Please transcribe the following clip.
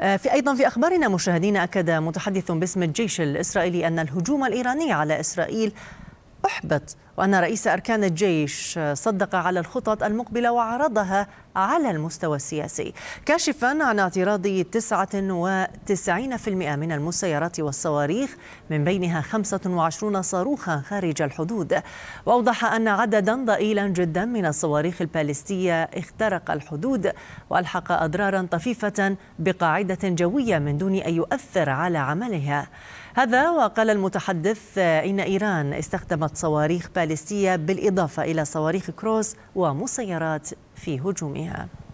آه، في أيضا في أخبارنا مشاهدينا أكد متحدث باسم الجيش الإسرائيلي أن الهجوم الإيراني على إسرائيل أحبط وأن رئيس أركان الجيش صدق على الخطط المقبلة وعرضها على المستوى السياسي كاشفا عن اعتراض 99% من المسيرات والصواريخ من بينها 25 صاروخا خارج الحدود وأوضح أن عددا ضئيلا جدا من الصواريخ البالستية اخترق الحدود وألحق أضرارا طفيفة بقاعدة جوية من دون أن يؤثر على عملها هذا وقال المتحدث إن إيران استخدمت صواريخ باليستية بالإضافة إلى صواريخ كروز ومسيرات في هجومها